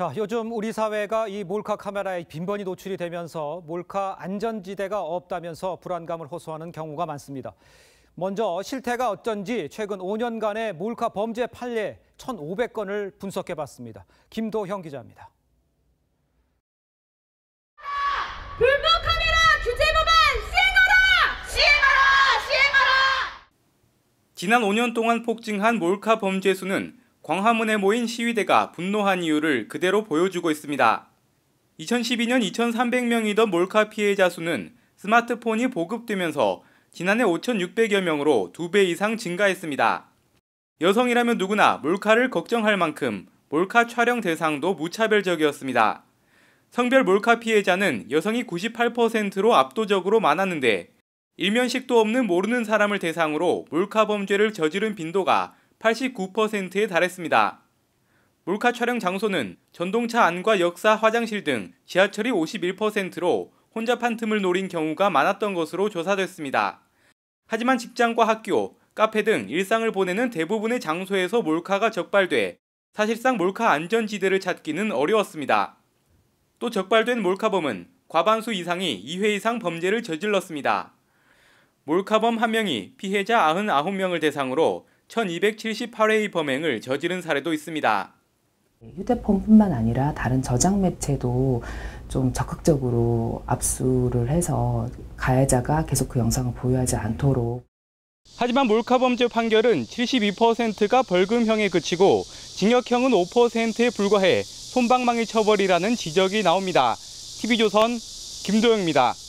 자, 요즘 우리 사회가 이 몰카 카메라에 빈번히 노출이 되면서 몰카 안전지대가 없다면서 불안감을 호소하는 경우가 많습니다. 먼저 실태가 어떤지 최근 5년간의 몰카 범죄 판례 1,500건을 분석해 봤습니다. 김도형 기자입니다. 불법 카메라 규제 법안 시행하라! 시행하라! 시행하라! 지난 5년 동안 폭증한 몰카 범죄 수는 광화문에 모인 시위대가 분노한 이유를 그대로 보여주고 있습니다. 2012년 2,300명이던 몰카 피해자 수는 스마트폰이 보급되면서 지난해 5,600여 명으로 2배 이상 증가했습니다. 여성이라면 누구나 몰카를 걱정할 만큼 몰카 촬영 대상도 무차별적이었습니다. 성별 몰카 피해자는 여성이 98%로 압도적으로 많았는데 일면식도 없는 모르는 사람을 대상으로 몰카 범죄를 저지른 빈도가 89%에 달했습니다. 몰카 촬영 장소는 전동차 안과 역사 화장실 등 지하철이 51%로 혼잡한 틈을 노린 경우가 많았던 것으로 조사됐습니다. 하지만 직장과 학교, 카페 등 일상을 보내는 대부분의 장소에서 몰카가 적발돼 사실상 몰카 안전지대를 찾기는 어려웠습니다. 또 적발된 몰카범은 과반수 이상이 2회 이상 범죄를 저질렀습니다. 몰카범 1명이 피해자 99명을 대상으로 1278회의 범행을 저지른 사례도 있습니다. 휴대폰뿐만 아니라 다른 저장 매체도 좀 적극적으로 압수를 해서 가해자가 계속 그 영상을 보유하지 않도록. 하지만 몰카범죄 판결은 72%가 벌금형에 그치고 징역형은 5%에 불과해 손방망이 처벌이라는 지적이 나옵니다. TV조선 김도영입니다.